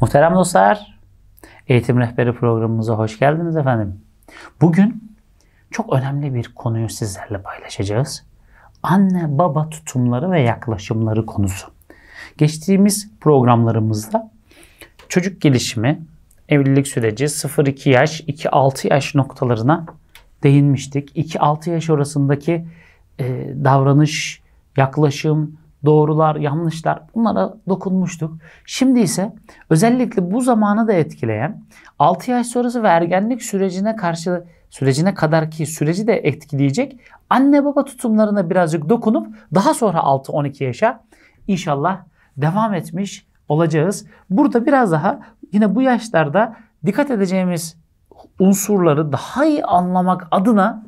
Muhterem dostlar, Eğitim Rehberi programımıza hoş geldiniz efendim. Bugün çok önemli bir konuyu sizlerle paylaşacağız. Anne baba tutumları ve yaklaşımları konusu. Geçtiğimiz programlarımızda çocuk gelişimi, evlilik süreci 0-2 yaş, 2-6 yaş noktalarına değinmiştik. 2-6 yaş arasındaki e, davranış, yaklaşım, doğrular, yanlışlar bunlara dokunmuştuk. Şimdi ise özellikle bu zamanı da etkileyen 6 yaş sonrası ve ergenlik sürecine karşı sürecine kadar ki süreci de etkileyecek anne baba tutumlarına birazcık dokunup daha sonra 6-12 yaşa inşallah devam etmiş olacağız. Burada biraz daha yine bu yaşlarda dikkat edeceğimiz unsurları daha iyi anlamak adına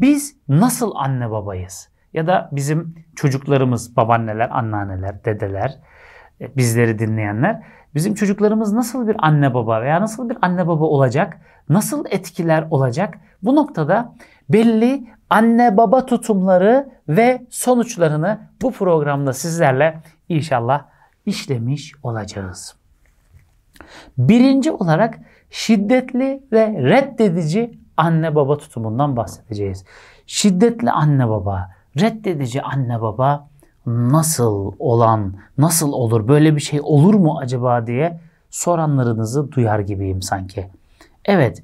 biz nasıl anne babayız? Ya da bizim çocuklarımız, babaanneler, anneanneler, dedeler, e, bizleri dinleyenler bizim çocuklarımız nasıl bir anne baba veya nasıl bir anne baba olacak? Nasıl etkiler olacak? Bu noktada belli anne baba tutumları ve sonuçlarını bu programda sizlerle inşallah işlemiş olacağız. Birinci olarak şiddetli ve reddedici anne baba tutumundan bahsedeceğiz. Şiddetli anne baba reddedici anne baba nasıl olan, nasıl olur, böyle bir şey olur mu acaba diye soranlarınızı duyar gibiyim sanki. Evet,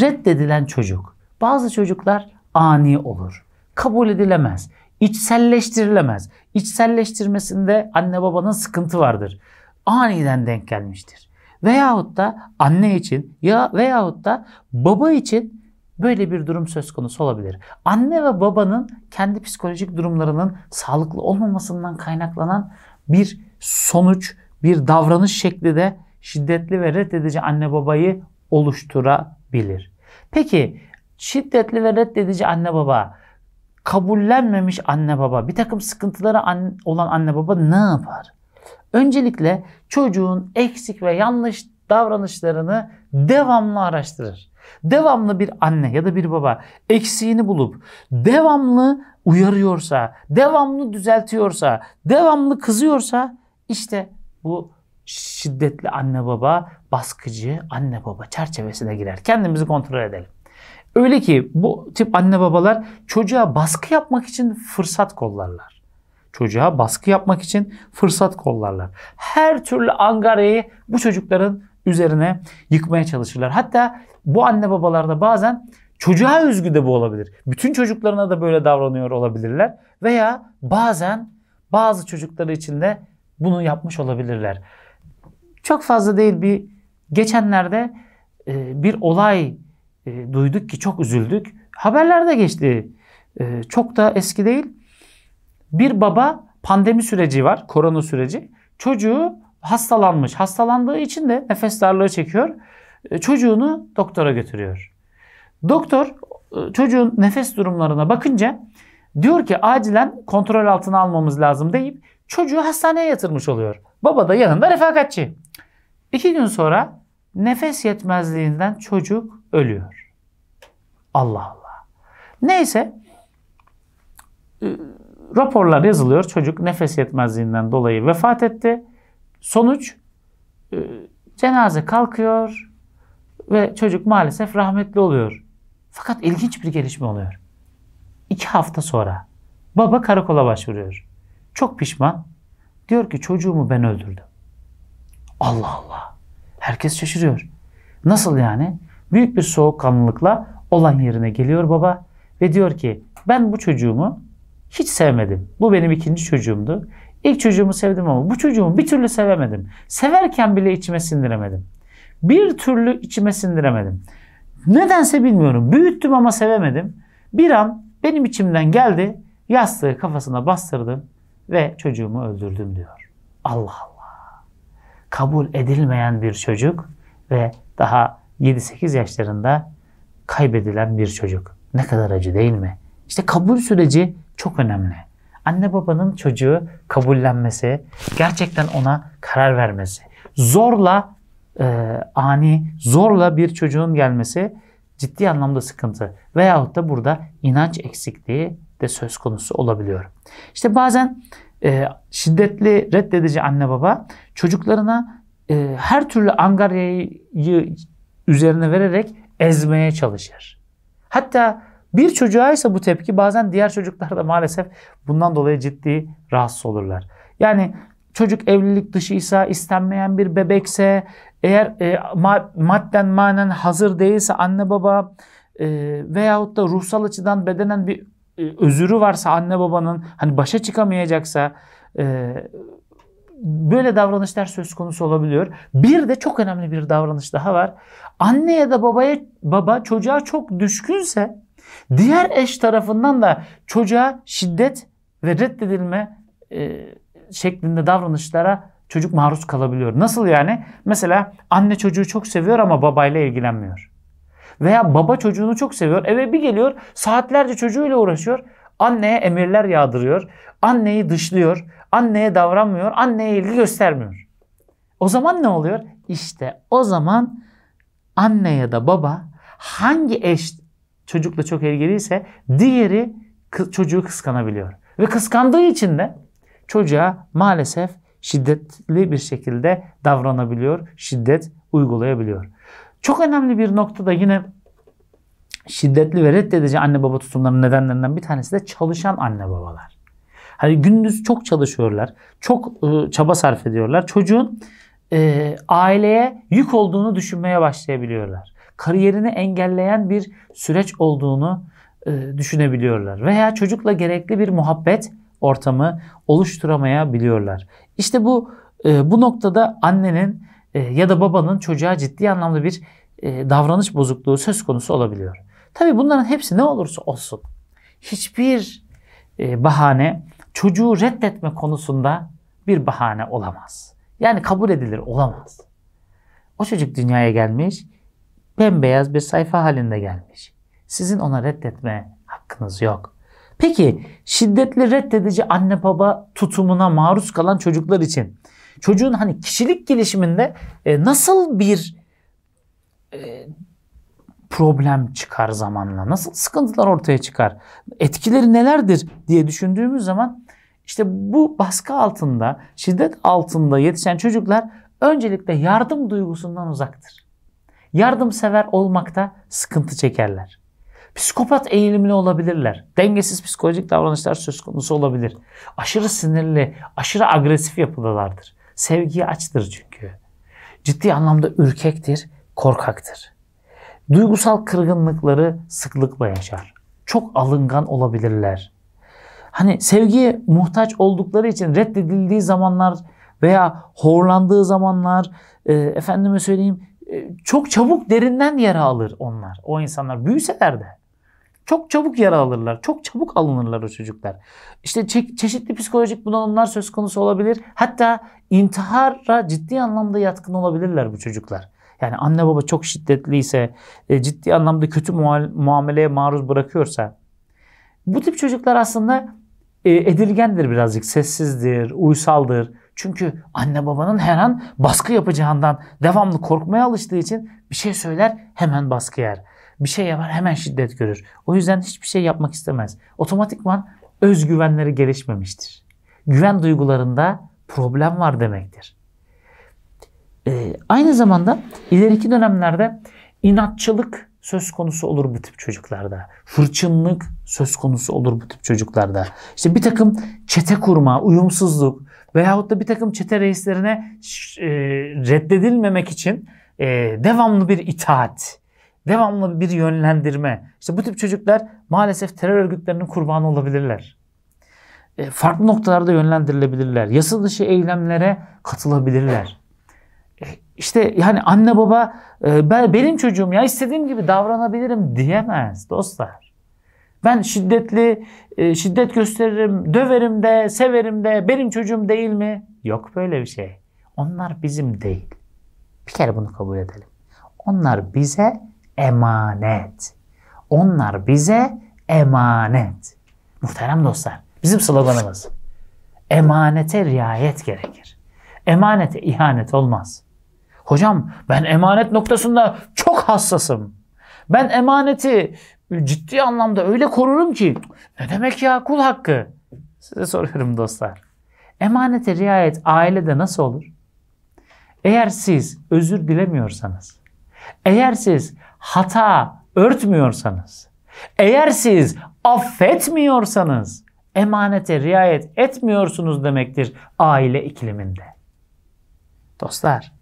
reddedilen çocuk. Bazı çocuklar ani olur. Kabul edilemez, içselleştirilemez. İçselleştirmesinde anne babanın sıkıntı vardır. Aniden denk gelmiştir. Veyahut da anne için ya veyahut da baba için Böyle bir durum söz konusu olabilir. Anne ve babanın kendi psikolojik durumlarının sağlıklı olmamasından kaynaklanan bir sonuç, bir davranış şekli de şiddetli ve reddedici anne babayı oluşturabilir. Peki şiddetli ve reddedici anne baba, kabullenmemiş anne baba, bir takım sıkıntıları olan anne baba ne yapar? Öncelikle çocuğun eksik ve yanlış davranışlarını devamlı araştırır. Devamlı bir anne ya da bir baba eksiğini bulup devamlı uyarıyorsa, devamlı düzeltiyorsa, devamlı kızıyorsa işte bu şiddetli anne baba, baskıcı anne baba çerçevesine girer. Kendimizi kontrol edelim. Öyle ki bu tip anne babalar çocuğa baskı yapmak için fırsat kollarlar. Çocuğa baskı yapmak için fırsat kollarlar. Her türlü angareyi bu çocukların üzerine yıkmaya çalışırlar. Hatta bu anne babalarda bazen çocuğa özgü de bu olabilir. Bütün çocuklarına da böyle davranıyor olabilirler veya bazen bazı çocukları için de bunu yapmış olabilirler. Çok fazla değil bir geçenlerde e, bir olay e, duyduk ki çok üzüldük. Haberlerde geçti. E, çok da eski değil. Bir baba pandemi süreci var, korona süreci. Çocuğu hastalanmış. Hastalandığı için de nefes darlığı çekiyor. E, çocuğunu doktora götürüyor. Doktor e, çocuğun nefes durumlarına bakınca diyor ki acilen kontrol altına almamız lazım deyip çocuğu hastaneye yatırmış oluyor. Baba da yanında refakatçi. İki gün sonra nefes yetmezliğinden çocuk ölüyor. Allah Allah. Neyse e, raporlar yazılıyor. Çocuk nefes yetmezliğinden dolayı vefat etti. Sonuç e, cenaze kalkıyor ve çocuk maalesef rahmetli oluyor. Fakat ilginç bir gelişme oluyor. İki hafta sonra baba karakola başvuruyor. Çok pişman. Diyor ki çocuğumu ben öldürdüm. Allah Allah. Herkes şaşırıyor. Nasıl yani? Büyük bir soğukkanlılıkla olan yerine geliyor baba ve diyor ki ben bu çocuğumu hiç sevmedim. Bu benim ikinci çocuğumdu. İlk çocuğumu sevdim ama bu çocuğumu bir türlü sevemedim. Severken bile içime sindiremedim. Bir türlü içime sindiremedim. Nedense bilmiyorum. Büyüttüm ama sevemedim. Bir an benim içimden geldi. Yastığı kafasına bastırdım ve çocuğumu öldürdüm diyor. Allah Allah. Kabul edilmeyen bir çocuk ve daha 7-8 yaşlarında kaybedilen bir çocuk. Ne kadar acı değil mi? İşte kabul süreci çok önemli anne babanın çocuğu kabullenmesi, gerçekten ona karar vermesi, zorla e, ani, zorla bir çocuğun gelmesi ciddi anlamda sıkıntı veyahut da burada inanç eksikliği de söz konusu olabiliyor. İşte bazen e, şiddetli reddedici anne baba çocuklarına e, her türlü angaryayı üzerine vererek ezmeye çalışır. Hatta bir çocuğa ise bu tepki bazen diğer çocuklar da maalesef bundan dolayı ciddi rahatsız olurlar. Yani çocuk evlilik dışıysa, istenmeyen bir bebekse, eğer e, madden manen hazır değilse anne baba e, veyahut da ruhsal açıdan bedenen bir e, özürü varsa anne babanın hani başa çıkamayacaksa e, böyle davranışlar söz konusu olabiliyor. Bir de çok önemli bir davranış daha var. Anne ya da babaya baba çocuğa çok düşkünse Diğer eş tarafından da çocuğa şiddet ve reddedilme e, şeklinde davranışlara çocuk maruz kalabiliyor. Nasıl yani? Mesela anne çocuğu çok seviyor ama babayla ilgilenmiyor. Veya baba çocuğunu çok seviyor. Eve bir geliyor saatlerce çocuğuyla uğraşıyor. Anneye emirler yağdırıyor. Anneyi dışlıyor. Anneye davranmıyor. Anneye ilgi göstermiyor. O zaman ne oluyor? İşte o zaman anne ya da baba hangi eş çocukla çok ilgiliyse diğeri çocuğu kıskanabiliyor. Ve kıskandığı için de çocuğa maalesef şiddetli bir şekilde davranabiliyor, şiddet uygulayabiliyor. Çok önemli bir nokta da yine şiddetli ve reddedici anne baba tutumlarının nedenlerinden bir tanesi de çalışan anne babalar. Hani gündüz çok çalışıyorlar, çok e, çaba sarf ediyorlar. Çocuğun e, aileye yük olduğunu düşünmeye başlayabiliyorlar kariyerini engelleyen bir süreç olduğunu e, düşünebiliyorlar. Veya çocukla gerekli bir muhabbet ortamı oluşturamayabiliyorlar. İşte bu e, bu noktada annenin e, ya da babanın çocuğa ciddi anlamda bir e, davranış bozukluğu söz konusu olabiliyor. Tabi bunların hepsi ne olursa olsun hiçbir e, bahane çocuğu reddetme konusunda bir bahane olamaz. Yani kabul edilir olamaz. O çocuk dünyaya gelmiş bembeyaz bir sayfa halinde gelmiş. Sizin ona reddetme hakkınız yok. Peki şiddetli reddedici anne baba tutumuna maruz kalan çocuklar için çocuğun hani kişilik gelişiminde e, nasıl bir e, problem çıkar zamanla? Nasıl sıkıntılar ortaya çıkar? Etkileri nelerdir diye düşündüğümüz zaman işte bu baskı altında, şiddet altında yetişen çocuklar öncelikle yardım duygusundan uzaktır. Yardımsever olmakta sıkıntı çekerler. Psikopat eğilimli olabilirler. Dengesiz psikolojik davranışlar söz konusu olabilir. Aşırı sinirli, aşırı agresif yapıdalardır. Sevgiye açtır çünkü. Ciddi anlamda ürkektir, korkaktır. Duygusal kırgınlıkları sıklıkla yaşar. Çok alıngan olabilirler. Hani sevgiye muhtaç oldukları için reddedildiği zamanlar veya horlandığı zamanlar e, efendime söyleyeyim çok çabuk derinden yara alır onlar. O insanlar büyüseler de. Çok çabuk yara alırlar. Çok çabuk alınırlar o çocuklar. İşte çe- çeşitli psikolojik bunalımlar söz konusu olabilir. Hatta intihara ciddi anlamda yatkın olabilirler bu çocuklar. Yani anne baba çok şiddetliyse, e, ciddi anlamda kötü muha- muameleye maruz bırakıyorsa bu tip çocuklar aslında e, edilgendir birazcık. Sessizdir, uysaldır. Çünkü anne babanın her an baskı yapacağından devamlı korkmaya alıştığı için bir şey söyler hemen baskı yer. Bir şey yapar hemen şiddet görür. O yüzden hiçbir şey yapmak istemez. Otomatikman özgüvenleri gelişmemiştir. Güven duygularında problem var demektir. Ee, aynı zamanda ileriki dönemlerde inatçılık söz konusu olur bu tip çocuklarda. Fırçınlık söz konusu olur bu tip çocuklarda. İşte bir takım çete kurma, uyumsuzluk, veyahut da bir takım çete reislerine e, reddedilmemek için e, devamlı bir itaat, devamlı bir yönlendirme. İşte bu tip çocuklar maalesef terör örgütlerinin kurbanı olabilirler. E, farklı noktalarda yönlendirilebilirler. Yasa dışı eylemlere katılabilirler. İşte yani anne baba ben, benim çocuğum ya istediğim gibi davranabilirim diyemez dostlar. Ben şiddetli e, şiddet gösteririm, döverim de, severim de, benim çocuğum değil mi? Yok böyle bir şey. Onlar bizim değil. Bir kere bunu kabul edelim. Onlar bize emanet. Onlar bize emanet. Muhterem dostlar, bizim sloganımız. Emanete riayet gerekir. Emanete ihanet olmaz. Hocam ben emanet noktasında çok hassasım. Ben emaneti ciddi anlamda öyle korurum ki ne demek ya kul hakkı? Size soruyorum dostlar. Emanete riayet ailede nasıl olur? Eğer siz özür dilemiyorsanız, eğer siz hata örtmüyorsanız, eğer siz affetmiyorsanız, emanete riayet etmiyorsunuz demektir aile ikliminde. Dostlar,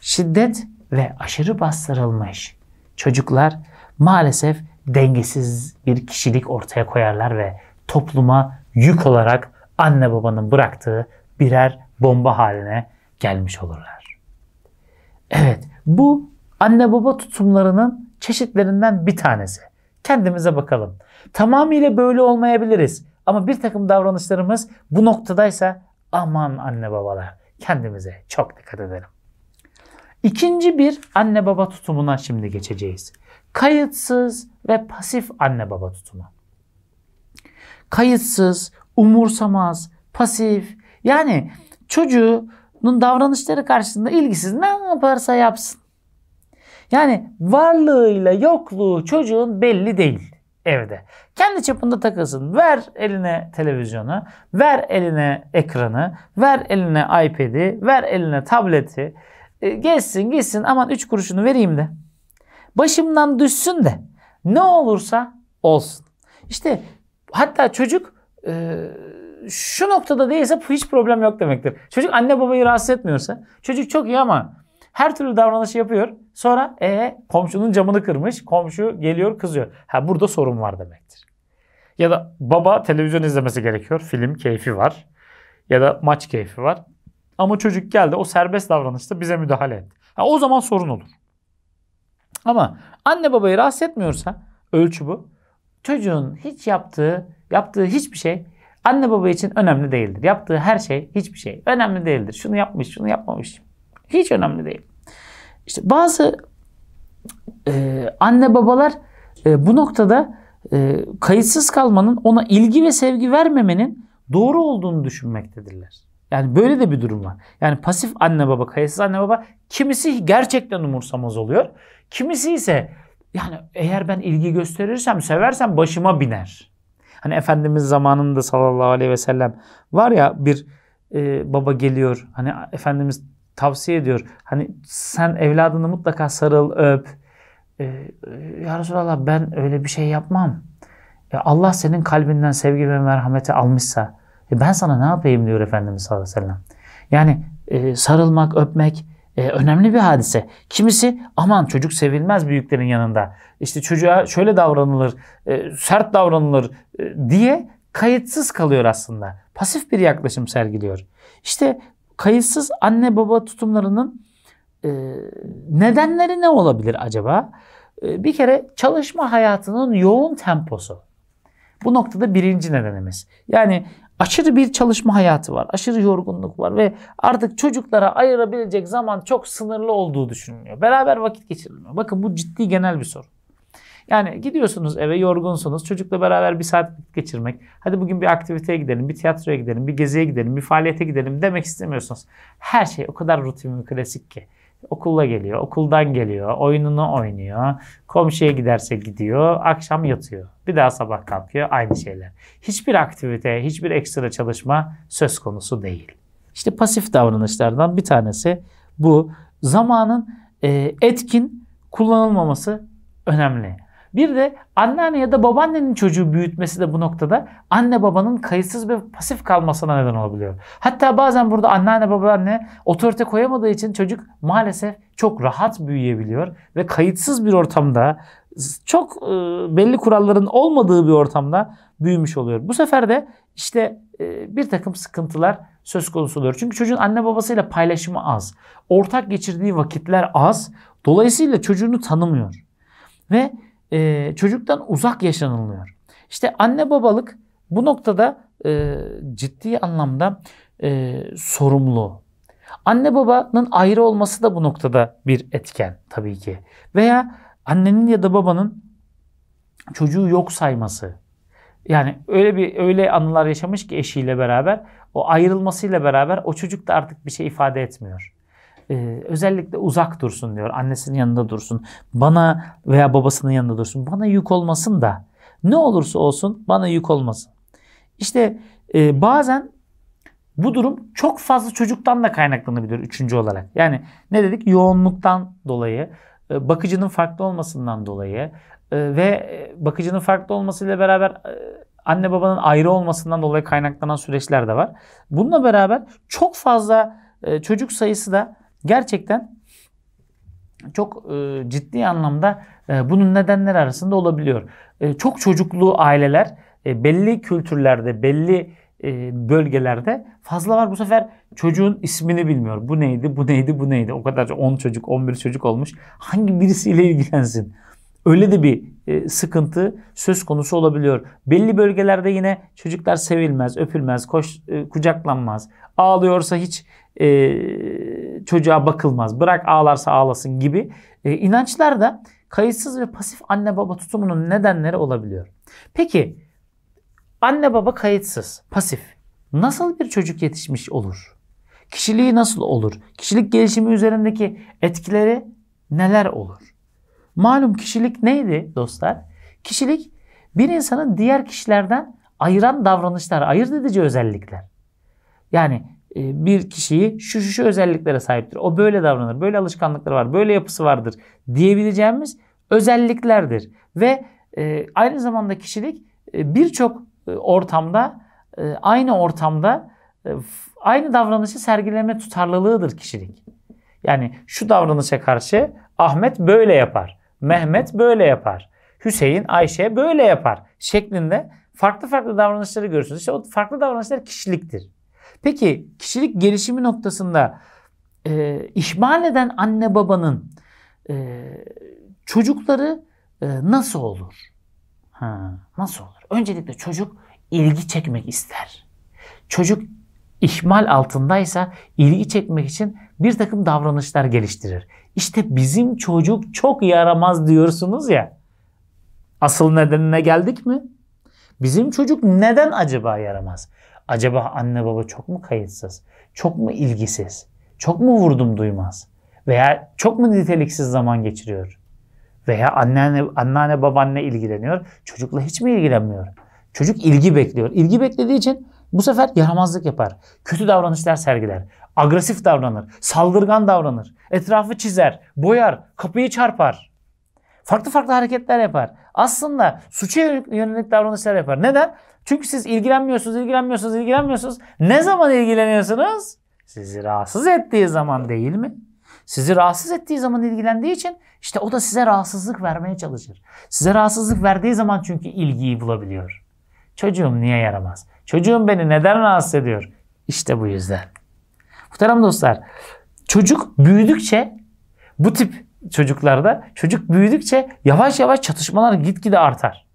şiddet ve aşırı bastırılmış çocuklar maalesef dengesiz bir kişilik ortaya koyarlar ve topluma yük olarak anne babanın bıraktığı birer bomba haline gelmiş olurlar. Evet, bu anne baba tutumlarının çeşitlerinden bir tanesi. Kendimize bakalım. Tamamıyla böyle olmayabiliriz ama bir takım davranışlarımız bu noktadaysa aman anne babalar kendimize çok dikkat edelim. İkinci bir anne baba tutumuna şimdi geçeceğiz. Kayıtsız ve pasif anne baba tutumu. Kayıtsız, umursamaz, pasif. Yani çocuğunun davranışları karşısında ilgisiz ne yaparsa yapsın. Yani varlığıyla yokluğu çocuğun belli değil evde. Kendi çapında takılsın. Ver eline televizyonu, ver eline ekranı, ver eline iPad'i, ver eline tableti. E, gitsin aman 3 kuruşunu vereyim de. Başımdan düşsün de ne olursa olsun. İşte hatta çocuk e, şu noktada değilse hiç problem yok demektir. Çocuk anne babayı rahatsız etmiyorsa çocuk çok iyi ama her türlü davranışı yapıyor. Sonra ee, komşunun camını kırmış. Komşu geliyor kızıyor. Ha burada sorun var demektir. Ya da baba televizyon izlemesi gerekiyor. Film keyfi var. Ya da maç keyfi var. Ama çocuk geldi o serbest davranışta bize müdahale etti. Ha, o zaman sorun olur. Ama anne babayı rahatsız etmiyorsa ölçü bu. Çocuğun hiç yaptığı, yaptığı hiçbir şey anne baba için önemli değildir. Yaptığı her şey hiçbir şey önemli değildir. Şunu yapmış, şunu yapmamış. Hiç önemli değil. İşte bazı e, anne babalar e, bu noktada e, kayıtsız kalmanın ona ilgi ve sevgi vermemenin doğru olduğunu düşünmektedirler. Yani böyle de bir durum var. Yani pasif anne baba, kayıtsız anne baba kimisi gerçekten umursamaz oluyor. Kimisi ise yani eğer ben ilgi gösterirsem, seversem başıma biner. Hani Efendimiz zamanında sallallahu aleyhi ve sellem var ya bir e, baba geliyor. Hani Efendimiz tavsiye ediyor. Hani sen evladını mutlaka sarıl, öp. E, e ya Resulallah ben öyle bir şey yapmam. E, Allah senin kalbinden sevgi ve merhameti almışsa e, ben sana ne yapayım diyor Efendimiz sallallahu aleyhi ve sellem. Yani e, sarılmak, öpmek e, önemli bir hadise. Kimisi aman çocuk sevilmez büyüklerin yanında. İşte çocuğa şöyle davranılır, e, sert davranılır e, diye kayıtsız kalıyor aslında. Pasif bir yaklaşım sergiliyor. İşte kayıtsız anne baba tutumlarının e, nedenleri ne olabilir acaba? E, bir kere çalışma hayatının yoğun temposu. Bu noktada birinci nedenimiz. Yani Aşırı bir çalışma hayatı var. Aşırı yorgunluk var ve artık çocuklara ayırabilecek zaman çok sınırlı olduğu düşünülüyor. Beraber vakit geçirilmiyor. Bakın bu ciddi genel bir soru. Yani gidiyorsunuz eve yorgunsunuz. Çocukla beraber bir saat geçirmek. Hadi bugün bir aktiviteye gidelim, bir tiyatroya gidelim, bir geziye gidelim, bir faaliyete gidelim demek istemiyorsunuz. Her şey o kadar rutin ve klasik ki. Okulla geliyor, okuldan geliyor, oyununu oynuyor, komşuya giderse gidiyor, akşam yatıyor. Bir daha sabah kalkıyor, aynı şeyler. Hiçbir aktivite, hiçbir ekstra çalışma söz konusu değil. İşte pasif davranışlardan bir tanesi bu. Zamanın e, etkin kullanılmaması önemli. Bir de anneanne ya da babaannenin çocuğu büyütmesi de bu noktada anne babanın kayıtsız ve pasif kalmasına neden olabiliyor. Hatta bazen burada anneanne babaanne otorite koyamadığı için çocuk maalesef çok rahat büyüyebiliyor ve kayıtsız bir ortamda çok e, belli kuralların olmadığı bir ortamda büyümüş oluyor. Bu sefer de işte e, bir takım sıkıntılar söz konusu oluyor. Çünkü çocuğun anne babasıyla paylaşımı az. Ortak geçirdiği vakitler az. Dolayısıyla çocuğunu tanımıyor. Ve e, çocuktan uzak yaşanılıyor. İşte anne babalık bu noktada e, ciddi anlamda e, sorumlu. Anne babanın ayrı olması da bu noktada bir etken tabii ki. Veya annenin ya da babanın çocuğu yok sayması. Yani öyle bir öyle anılar yaşamış ki eşiyle beraber o ayrılmasıyla beraber o çocuk da artık bir şey ifade etmiyor e, özellikle uzak dursun diyor. Annesinin yanında dursun. Bana veya babasının yanında dursun. Bana yük olmasın da ne olursa olsun bana yük olmasın. İşte e, bazen bu durum çok fazla çocuktan da kaynaklanabilir üçüncü olarak. Yani ne dedik? Yoğunluktan dolayı, e, bakıcının farklı olmasından dolayı e, ve e, bakıcının farklı olmasıyla beraber anne babanın ayrı olmasından dolayı kaynaklanan süreçler de var. Bununla beraber çok fazla çocuk sayısı da gerçekten çok e, ciddi anlamda e, bunun nedenleri arasında olabiliyor. E, çok çocuklu aileler e, belli kültürlerde, belli e, bölgelerde fazla var. Bu sefer çocuğun ismini bilmiyor. Bu neydi, bu neydi, bu neydi. O kadar 10 çocuk, 11 çocuk olmuş. Hangi birisiyle ilgilensin? Öyle de bir e, sıkıntı söz konusu olabiliyor. Belli bölgelerde yine çocuklar sevilmez, öpülmez, koş, e, kucaklanmaz. Ağlıyorsa hiç e, çocuğa bakılmaz. Bırak ağlarsa ağlasın gibi e, inançlar da kayıtsız ve pasif anne baba tutumunun nedenleri olabiliyor. Peki anne baba kayıtsız, pasif nasıl bir çocuk yetişmiş olur? Kişiliği nasıl olur? Kişilik gelişimi üzerindeki etkileri neler olur? Malum kişilik neydi dostlar? Kişilik bir insanı diğer kişilerden ayıran davranışlar, ayırt edici özellikler. Yani e, bir kişiyi şu şu şu özelliklere sahiptir. O böyle davranır, böyle alışkanlıkları var, böyle yapısı vardır diyebileceğimiz özelliklerdir. Ve e, aynı zamanda kişilik e, birçok ortamda aynı ortamda aynı davranışı sergileme tutarlılığıdır kişilik. Yani şu davranışa karşı Ahmet böyle yapar, Mehmet böyle yapar, Hüseyin, Ayşe böyle yapar şeklinde farklı farklı davranışları görürsünüz. İşte o farklı davranışlar kişiliktir. Peki kişilik gelişimi noktasında e, ihmal eden anne babanın e, çocukları e, nasıl olur? Ha, nasıl olur? Öncelikle çocuk ilgi çekmek ister. Çocuk ihmal altındaysa ilgi çekmek için bir takım davranışlar geliştirir. İşte bizim çocuk çok yaramaz diyorsunuz ya. Asıl nedenine geldik mi? Bizim çocuk neden acaba yaramaz? Acaba anne baba çok mu kayıtsız? Çok mu ilgisiz? Çok mu vurdum duymaz? Veya çok mu niteliksiz zaman geçiriyor? Veya anneanne, anneanne babaanne ilgileniyor, çocukla hiç mi ilgilenmiyor? Çocuk ilgi bekliyor. İlgi beklediği için bu sefer yaramazlık yapar. Kötü davranışlar sergiler. Agresif davranır. Saldırgan davranır. Etrafı çizer. Boyar. Kapıyı çarpar. Farklı farklı hareketler yapar. Aslında suça yönelik davranışlar yapar. Neden? Çünkü siz ilgilenmiyorsunuz, ilgilenmiyorsunuz, ilgilenmiyorsunuz. Ne zaman ilgileniyorsunuz? Sizi rahatsız ettiği zaman değil mi? Sizi rahatsız ettiği zaman ilgilendiği için işte o da size rahatsızlık vermeye çalışır. Size rahatsızlık verdiği zaman çünkü ilgiyi bulabiliyor. Çocuğum niye yaramaz? Çocuğum beni neden rahatsız ediyor? İşte bu yüzden. Muhterem dostlar, çocuk büyüdükçe bu tip çocuklarda çocuk büyüdükçe yavaş yavaş çatışmalar gitgide artar.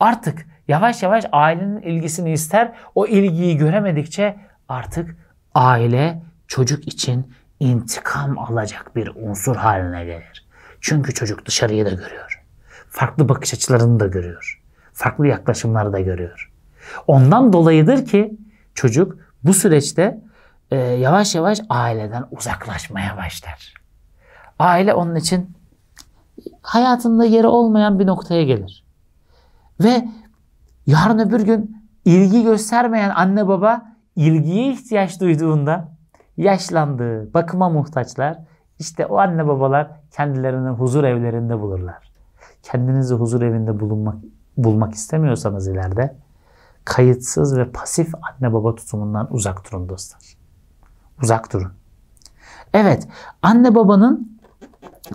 Artık Yavaş yavaş ailenin ilgisini ister. O ilgiyi göremedikçe artık aile çocuk için intikam alacak bir unsur haline gelir. Çünkü çocuk dışarıyı da görüyor. Farklı bakış açılarını da görüyor. Farklı yaklaşımları da görüyor. Ondan dolayıdır ki çocuk bu süreçte e, yavaş yavaş aileden uzaklaşmaya başlar. Aile onun için hayatında yeri olmayan bir noktaya gelir. Ve Yarın öbür gün ilgi göstermeyen anne baba ilgiye ihtiyaç duyduğunda yaşlandığı, bakıma muhtaçlar. işte o anne babalar kendilerini huzur evlerinde bulurlar. Kendinizi huzur evinde bulunmak, bulmak istemiyorsanız ileride kayıtsız ve pasif anne baba tutumundan uzak durun dostlar. Uzak durun. Evet, anne babanın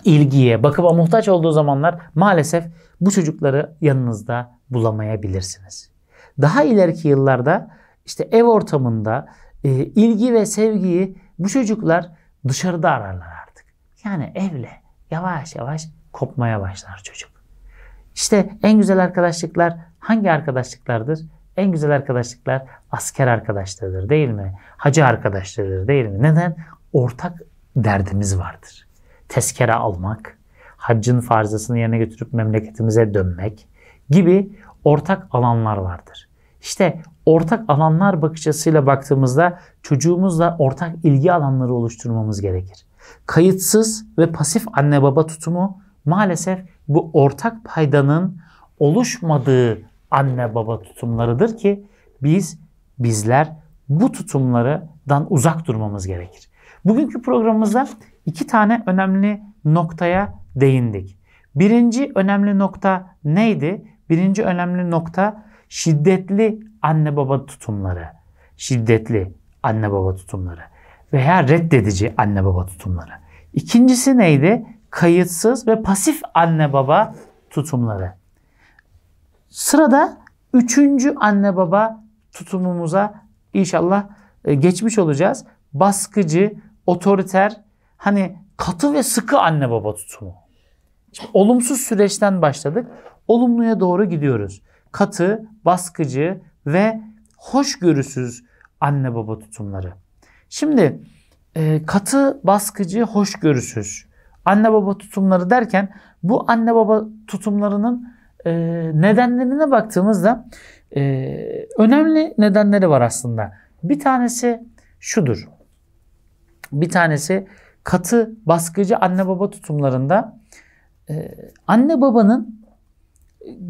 ilgiye, bakıma muhtaç olduğu zamanlar maalesef bu çocukları yanınızda bulamayabilirsiniz. Daha ileriki yıllarda işte ev ortamında e, ilgi ve sevgiyi bu çocuklar dışarıda ararlar artık. Yani evle yavaş yavaş kopmaya başlar çocuk. İşte en güzel arkadaşlıklar hangi arkadaşlıklardır? En güzel arkadaşlıklar asker arkadaşlarıdır değil mi? Hacı arkadaşlarıdır değil mi? Neden? Ortak derdimiz vardır. Tezkere almak, haccın farzasını yerine götürüp memleketimize dönmek, gibi ortak alanlar vardır. İşte ortak alanlar bakış açısıyla baktığımızda çocuğumuzla ortak ilgi alanları oluşturmamız gerekir. Kayıtsız ve pasif anne baba tutumu maalesef bu ortak paydanın oluşmadığı anne baba tutumlarıdır ki biz bizler bu tutumlardan uzak durmamız gerekir. Bugünkü programımızda iki tane önemli noktaya değindik. Birinci önemli nokta neydi? Birinci önemli nokta şiddetli anne baba tutumları. Şiddetli anne baba tutumları veya reddedici anne baba tutumları. İkincisi neydi? Kayıtsız ve pasif anne baba tutumları. Sırada üçüncü anne baba tutumumuza inşallah e, geçmiş olacağız. Baskıcı, otoriter, hani katı ve sıkı anne baba tutumu. olumsuz süreçten başladık olumluya doğru gidiyoruz. Katı, baskıcı ve hoşgörüsüz anne baba tutumları. Şimdi e, katı, baskıcı, hoşgörüsüz anne baba tutumları derken bu anne baba tutumlarının e, nedenlerine baktığımızda e, önemli nedenleri var aslında. Bir tanesi şudur. Bir tanesi katı baskıcı anne baba tutumlarında anne babanın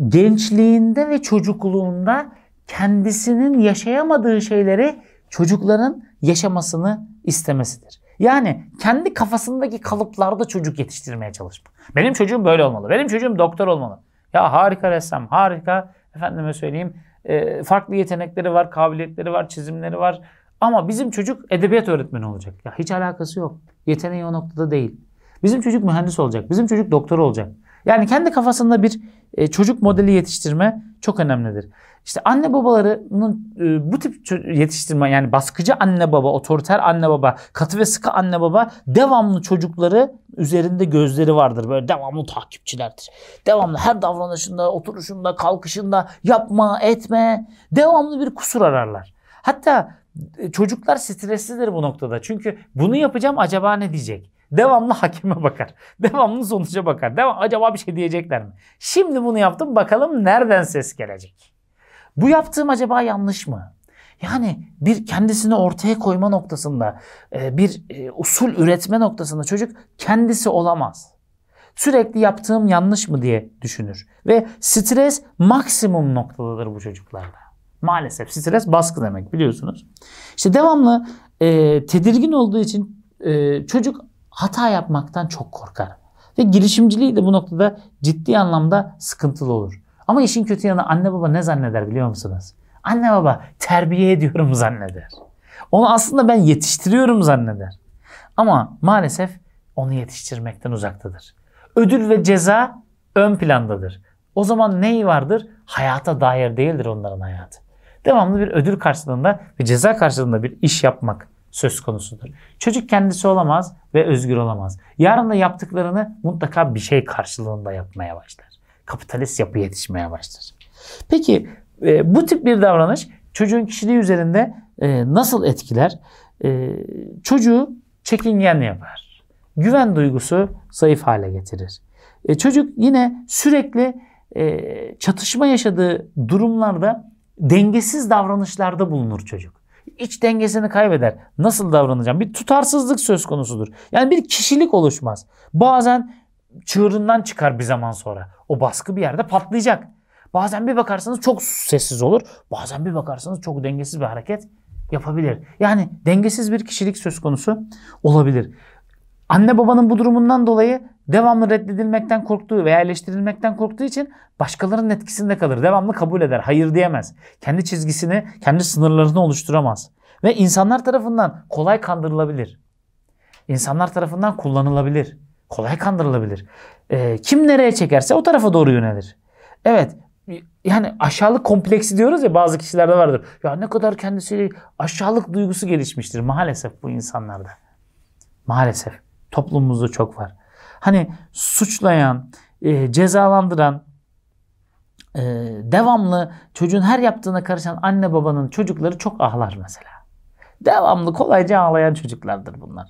gençliğinde ve çocukluğunda kendisinin yaşayamadığı şeyleri çocukların yaşamasını istemesidir. Yani kendi kafasındaki kalıplarda çocuk yetiştirmeye çalışmak. Benim çocuğum böyle olmalı. Benim çocuğum doktor olmalı. Ya harika ressam, harika efendime söyleyeyim e, farklı yetenekleri var, kabiliyetleri var, çizimleri var. Ama bizim çocuk edebiyat öğretmeni olacak. Ya hiç alakası yok. Yeteneği o noktada değil. Bizim çocuk mühendis olacak. Bizim çocuk doktor olacak. Yani kendi kafasında bir e, çocuk modeli yetiştirme çok önemlidir. İşte anne babalarının e, bu tip yetiştirme yani baskıcı anne baba, otoriter anne baba, katı ve sıkı anne baba devamlı çocukları üzerinde gözleri vardır. Böyle devamlı takipçilerdir. Devamlı her davranışında, oturuşunda, kalkışında yapma, etme devamlı bir kusur ararlar. Hatta e, çocuklar streslidir bu noktada. Çünkü bunu yapacağım acaba ne diyecek? Devamlı hakime bakar. Devamlı sonuca bakar. Devam, acaba bir şey diyecekler mi? Şimdi bunu yaptım bakalım nereden ses gelecek? Bu yaptığım acaba yanlış mı? Yani bir kendisini ortaya koyma noktasında, e, bir e, usul üretme noktasında çocuk kendisi olamaz. Sürekli yaptığım yanlış mı diye düşünür. Ve stres maksimum noktadadır bu çocuklarda. Maalesef stres baskı demek biliyorsunuz. İşte devamlı e, tedirgin olduğu için e, çocuk hata yapmaktan çok korkar. Ve girişimciliği de bu noktada ciddi anlamda sıkıntılı olur. Ama işin kötü yanı anne baba ne zanneder biliyor musunuz? Anne baba terbiye ediyorum zanneder. Onu aslında ben yetiştiriyorum zanneder. Ama maalesef onu yetiştirmekten uzaktadır. Ödül ve ceza ön plandadır. O zaman neyi vardır? Hayata dair değildir onların hayatı. Devamlı bir ödül karşılığında ve ceza karşılığında bir iş yapmak söz konusudur. Çocuk kendisi olamaz ve özgür olamaz. Yarın da yaptıklarını mutlaka bir şey karşılığında yapmaya başlar. Kapitalist yapı yetişmeye başlar. Peki e, bu tip bir davranış çocuğun kişiliği üzerinde e, nasıl etkiler? E, çocuğu çekingen yapar. Güven duygusu zayıf hale getirir. çocuk yine sürekli çatışma yaşadığı durumlarda dengesiz davranışlarda bulunur çocuk iç dengesini kaybeder. Nasıl davranacağım? Bir tutarsızlık söz konusudur. Yani bir kişilik oluşmaz. Bazen çığırından çıkar bir zaman sonra. O baskı bir yerde patlayacak. Bazen bir bakarsanız çok sessiz olur. Bazen bir bakarsanız çok dengesiz bir hareket yapabilir. Yani dengesiz bir kişilik söz konusu olabilir. Anne babanın bu durumundan dolayı devamlı reddedilmekten korktuğu veya eleştirilmekten korktuğu için başkalarının etkisinde kalır. Devamlı kabul eder. Hayır diyemez. Kendi çizgisini, kendi sınırlarını oluşturamaz. Ve insanlar tarafından kolay kandırılabilir. İnsanlar tarafından kullanılabilir. Kolay kandırılabilir. E, kim nereye çekerse o tarafa doğru yönelir. Evet yani aşağılık kompleksi diyoruz ya bazı kişilerde vardır. Ya ne kadar kendisi aşağılık duygusu gelişmiştir maalesef bu insanlarda. Maalesef toplumumuzda çok var. Hani suçlayan, e, cezalandıran, e, devamlı çocuğun her yaptığına karışan anne babanın çocukları çok ağlar mesela. Devamlı kolayca ağlayan çocuklardır bunlar.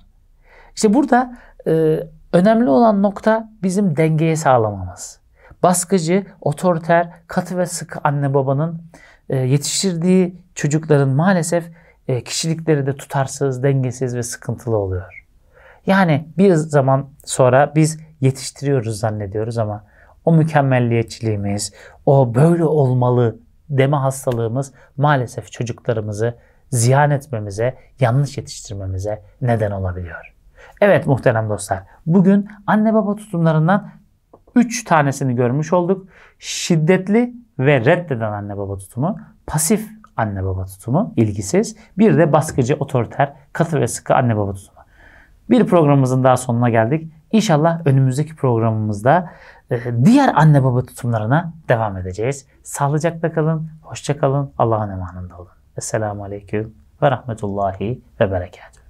İşte burada e, önemli olan nokta bizim dengeyi sağlamamız. Baskıcı, otoriter, katı ve sıkı anne babanın e, yetiştirdiği çocukların maalesef e, kişilikleri de tutarsız, dengesiz ve sıkıntılı oluyor. Yani bir zaman sonra biz yetiştiriyoruz zannediyoruz ama o mükemmelliyetçiliğimiz, o böyle olmalı deme hastalığımız maalesef çocuklarımızı ziyan etmemize, yanlış yetiştirmemize neden olabiliyor. Evet muhterem dostlar, bugün anne baba tutumlarından 3 tanesini görmüş olduk. Şiddetli ve reddeden anne baba tutumu, pasif anne baba tutumu, ilgisiz, bir de baskıcı, otoriter, katı ve sıkı anne baba tutumu. Bir programımızın daha sonuna geldik. İnşallah önümüzdeki programımızda e, diğer anne baba tutumlarına devam edeceğiz. Sağlıcakla kalın, hoşça kalın, Allah'ın emanında olun. Esselamu Aleyküm ve Rahmetullahi ve Berekatühü.